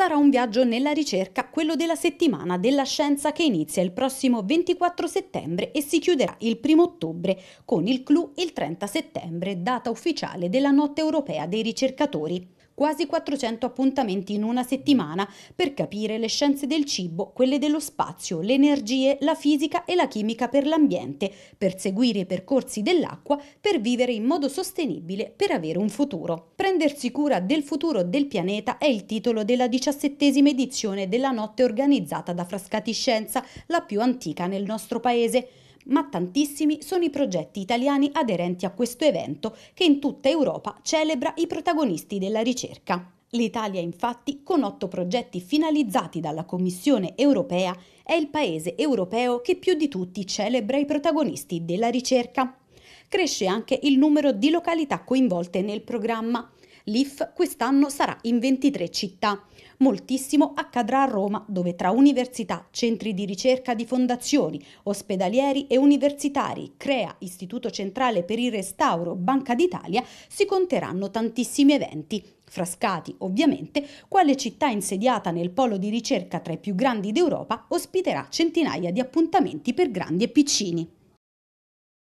sarà un viaggio nella ricerca, quello della settimana della scienza che inizia il prossimo 24 settembre e si chiuderà il 1 ottobre con il clou il 30 settembre, data ufficiale della Notte Europea dei Ricercatori quasi 400 appuntamenti in una settimana per capire le scienze del cibo, quelle dello spazio, le energie, la fisica e la chimica per l'ambiente, per seguire i percorsi dell'acqua, per vivere in modo sostenibile, per avere un futuro. Prendersi cura del futuro del pianeta è il titolo della diciassettesima edizione della notte organizzata da Frascati Scienza, la più antica nel nostro paese ma tantissimi sono i progetti italiani aderenti a questo evento che in tutta Europa celebra i protagonisti della ricerca. L'Italia infatti, con otto progetti finalizzati dalla Commissione europea, è il paese europeo che più di tutti celebra i protagonisti della ricerca. Cresce anche il numero di località coinvolte nel programma. L'IF quest'anno sarà in 23 città. Moltissimo accadrà a Roma, dove tra università, centri di ricerca di fondazioni, ospedalieri e universitari, CREA, Istituto Centrale per il Restauro, Banca d'Italia, si conteranno tantissimi eventi, Frascati, ovviamente, quale città insediata nel polo di ricerca tra i più grandi d'Europa ospiterà centinaia di appuntamenti per grandi e piccini.